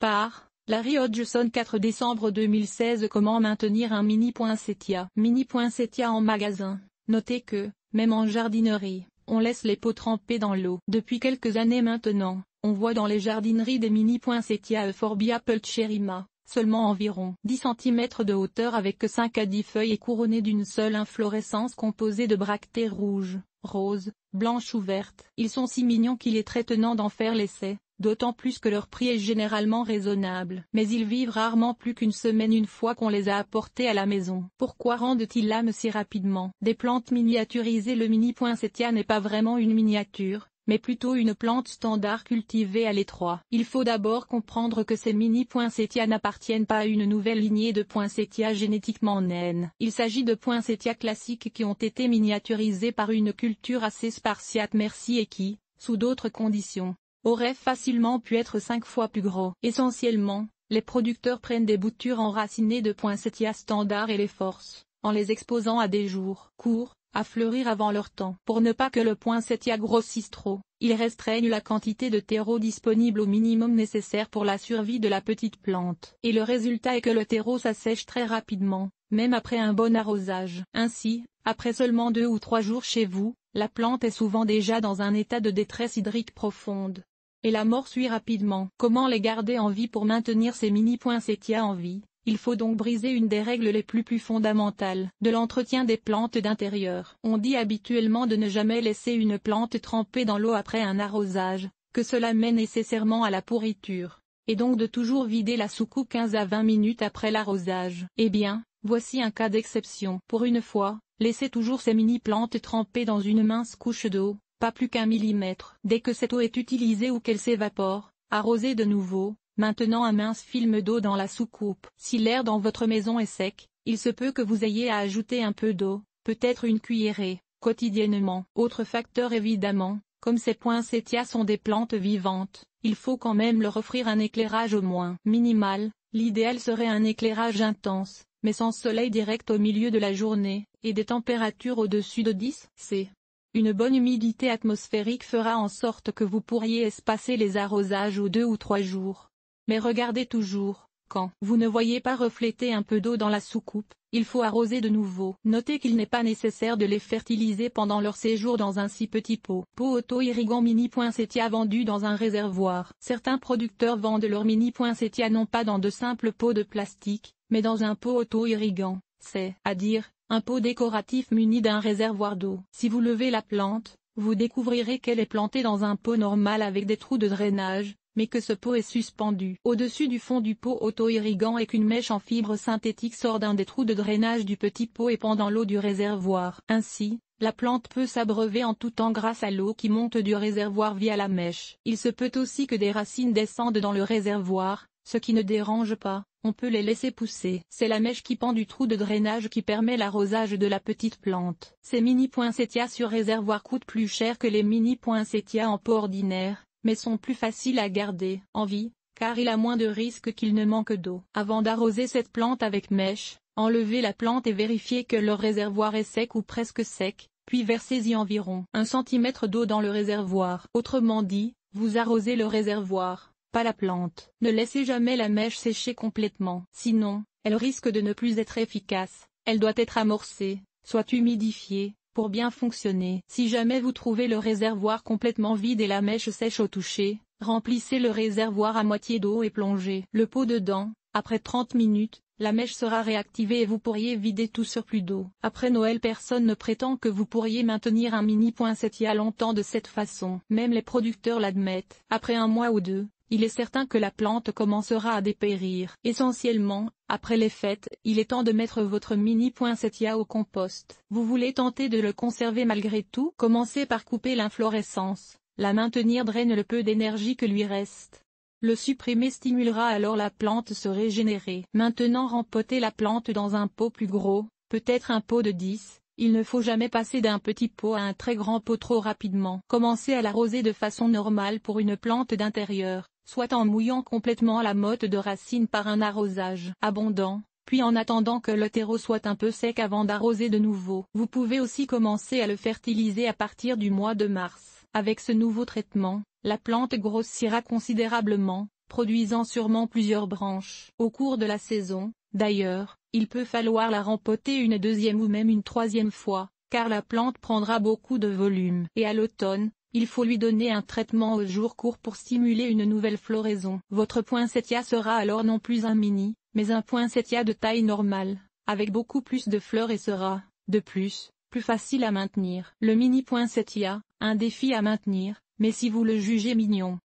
Par Larry Hodgson 4 décembre 2016 Comment maintenir un mini poinsettia mini poinsettia en magasin. Notez que, même en jardinerie, on laisse les pots trempés dans l'eau. Depuis quelques années maintenant, on voit dans les jardineries des mini poinsettia Euphorbia pulcherrima, seulement environ 10 cm de hauteur avec 5 à 10 feuilles et couronnées d'une seule inflorescence composée de bractées rouges, roses, blanches ou vertes. Ils sont si mignons qu'il est très tenant d'en faire l'essai d'autant plus que leur prix est généralement raisonnable. Mais ils vivent rarement plus qu'une semaine une fois qu'on les a apportés à la maison. Pourquoi rendent-ils l'âme si rapidement Des plantes miniaturisées Le mini poinsettia n'est pas vraiment une miniature, mais plutôt une plante standard cultivée à l'étroit. Il faut d'abord comprendre que ces mini poinsettias n'appartiennent pas à une nouvelle lignée de poinsettias génétiquement naine. Il s'agit de poinsettias classiques qui ont été miniaturisés par une culture assez spartiate merci et qui, sous d'autres conditions, aurait facilement pu être cinq fois plus gros. Essentiellement, les producteurs prennent des boutures enracinées de poinsettia standard et les forcent, en les exposant à des jours courts, à fleurir avant leur temps. Pour ne pas que le poinsettia grossisse trop, ils restreignent la quantité de terreau disponible au minimum nécessaire pour la survie de la petite plante. Et le résultat est que le terreau s'assèche très rapidement, même après un bon arrosage. Ainsi, après seulement deux ou trois jours chez vous, la plante est souvent déjà dans un état de détresse hydrique profonde. Et la mort suit rapidement. Comment les garder en vie pour maintenir ces mini points qui en vie il faut donc briser une des règles les plus plus fondamentales de l'entretien des plantes d'intérieur. On dit habituellement de ne jamais laisser une plante trempée dans l'eau après un arrosage, que cela met nécessairement à la pourriture, et donc de toujours vider la soucoupe 15 à 20 minutes après l'arrosage. Eh bien, voici un cas d'exception. Pour une fois, laissez toujours ces mini-plantes trempées dans une mince couche d'eau, pas plus qu'un millimètre. Dès que cette eau est utilisée ou qu'elle s'évapore, arrosez de nouveau, maintenant un mince film d'eau dans la soucoupe. Si l'air dans votre maison est sec, il se peut que vous ayez à ajouter un peu d'eau, peut-être une cuillerée, quotidiennement. Autre facteur évidemment, comme ces poinsettias sont des plantes vivantes, il faut quand même leur offrir un éclairage au moins minimal, l'idéal serait un éclairage intense, mais sans soleil direct au milieu de la journée, et des températures au-dessus de 10 C. Une bonne humidité atmosphérique fera en sorte que vous pourriez espacer les arrosages aux deux ou trois jours. Mais regardez toujours, quand vous ne voyez pas refléter un peu d'eau dans la soucoupe, il faut arroser de nouveau. Notez qu'il n'est pas nécessaire de les fertiliser pendant leur séjour dans un si petit pot. Pot auto-irrigant mini poinsettia vendu dans un réservoir. Certains producteurs vendent leur mini poinsettia non pas dans de simples pots de plastique, mais dans un pot auto-irrigant. C'est, à dire, un pot décoratif muni d'un réservoir d'eau. Si vous levez la plante, vous découvrirez qu'elle est plantée dans un pot normal avec des trous de drainage, mais que ce pot est suspendu au-dessus du fond du pot auto-irrigant et qu'une mèche en fibre synthétique sort d'un des trous de drainage du petit pot et pend dans l'eau du réservoir. Ainsi, la plante peut s'abreuver en tout temps grâce à l'eau qui monte du réservoir via la mèche. Il se peut aussi que des racines descendent dans le réservoir, ce qui ne dérange pas, on peut les laisser pousser. C'est la mèche qui pend du trou de drainage qui permet l'arrosage de la petite plante. Ces mini poinsettias sur réservoir coûtent plus cher que les mini poinsettias en pot ordinaire, mais sont plus faciles à garder en vie, car il a moins de risques qu'il ne manque d'eau. Avant d'arroser cette plante avec mèche, enlevez la plante et vérifiez que le réservoir est sec ou presque sec, puis versez-y environ 1 cm d'eau dans le réservoir. Autrement dit, vous arrosez le réservoir pas la plante. Ne laissez jamais la mèche sécher complètement, sinon, elle risque de ne plus être efficace. Elle doit être amorcée, soit humidifiée, pour bien fonctionner. Si jamais vous trouvez le réservoir complètement vide et la mèche sèche au toucher, remplissez le réservoir à moitié d'eau et plongez le pot dedans. Après 30 minutes, la mèche sera réactivée et vous pourriez vider tout surplus d'eau. Après Noël personne ne prétend que vous pourriez maintenir un mini poinsettia longtemps de cette façon. Même les producteurs l'admettent. Après un mois ou deux, il est certain que la plante commencera à dépérir. Essentiellement, après les fêtes, il est temps de mettre votre mini poinsettia au compost. Vous voulez tenter de le conserver malgré tout Commencez par couper l'inflorescence, la maintenir draine le peu d'énergie que lui reste. Le supprimer stimulera alors la plante se régénérer. Maintenant rempotez la plante dans un pot plus gros, peut-être un pot de 10, il ne faut jamais passer d'un petit pot à un très grand pot trop rapidement. Commencez à l'arroser de façon normale pour une plante d'intérieur, soit en mouillant complètement la motte de racine par un arrosage abondant, puis en attendant que le terreau soit un peu sec avant d'arroser de nouveau. Vous pouvez aussi commencer à le fertiliser à partir du mois de mars. Avec ce nouveau traitement, la plante grossira considérablement, produisant sûrement plusieurs branches. Au cours de la saison, d'ailleurs, il peut falloir la rempoter une deuxième ou même une troisième fois, car la plante prendra beaucoup de volume. Et à l'automne, il faut lui donner un traitement au jour court pour stimuler une nouvelle floraison. Votre poinsettia sera alors non plus un mini, mais un poinsettia de taille normale, avec beaucoup plus de fleurs et sera, de plus, plus facile à maintenir. Le mini poinsettia, un défi à maintenir, mais si vous le jugez mignon,